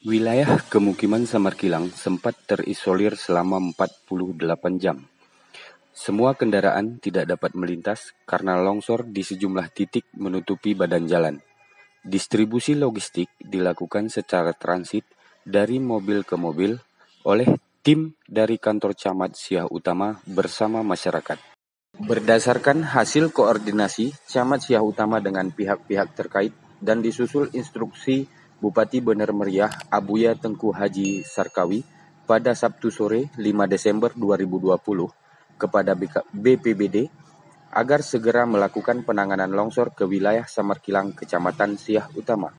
Wilayah kemukiman Samar Kilang sempat terisolir selama 48 jam. Semua kendaraan tidak dapat melintas karena longsor di sejumlah titik menutupi badan jalan. Distribusi logistik dilakukan secara transit dari mobil ke mobil oleh tim dari kantor camat Siah Utama bersama masyarakat. Berdasarkan hasil koordinasi camat Siah Utama dengan pihak-pihak terkait dan disusul instruksi Bupati Bener Meriah Abuya Tengku Haji Sarkawi pada Sabtu sore 5 Desember 2020 kepada BPBD agar segera melakukan penanganan longsor ke wilayah Samarkilang, Kecamatan Siah Utama.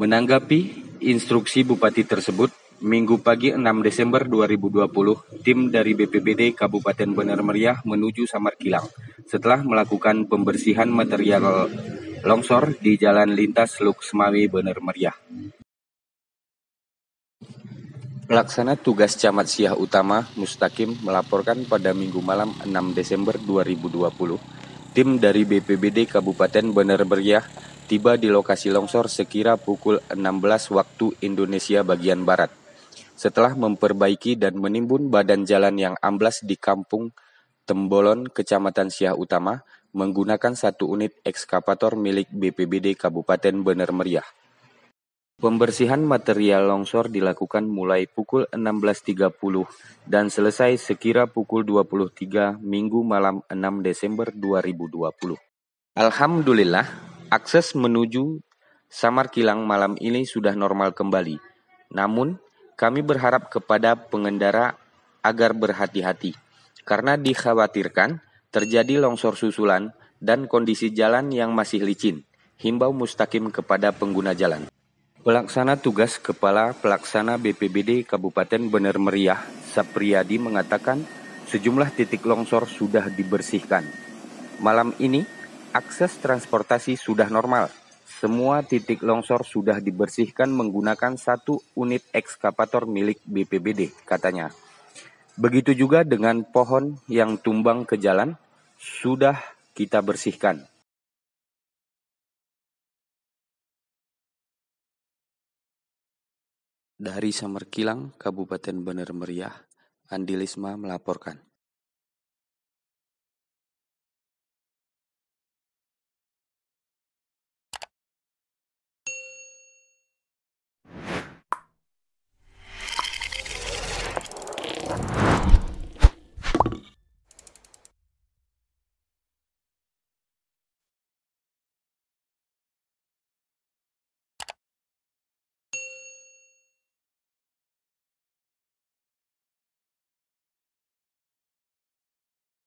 Menanggapi instruksi Bupati tersebut, Minggu pagi 6 Desember 2020, tim dari BPBD Kabupaten Bener Meriah menuju Samarkilang setelah melakukan pembersihan material longsor di Jalan Lintas Semawi Bener Meriah. Pelaksana tugas Camat Siah Utama Mustakim melaporkan pada Minggu malam 6 Desember 2020, tim dari BPBD Kabupaten Bener Meriah tiba di lokasi longsor sekira pukul 16 waktu Indonesia bagian barat. Setelah memperbaiki dan menimbun badan jalan yang amblas di kampung Tembolon, Kecamatan Siah Utama, menggunakan satu unit ekskavator milik BPBD Kabupaten Bener Meriah. Pembersihan material longsor dilakukan mulai pukul 16.30 dan selesai sekira pukul 23 Minggu malam 6 Desember 2020. Alhamdulillah, akses menuju Samar Kilang malam ini sudah normal kembali. Namun, kami berharap kepada pengendara agar berhati-hati karena dikhawatirkan terjadi longsor susulan, dan kondisi jalan yang masih licin, himbau Mustakim kepada pengguna jalan. Pelaksana tugas Kepala Pelaksana BPBD Kabupaten Bener Meriah, Sapriyadi mengatakan sejumlah titik longsor sudah dibersihkan. Malam ini, akses transportasi sudah normal. Semua titik longsor sudah dibersihkan menggunakan satu unit ekskavator milik BPBD, katanya. Begitu juga dengan pohon yang tumbang ke jalan, sudah kita bersihkan. Dari Samarkilang, Kabupaten Bener Meriah, Andilisma melaporkan.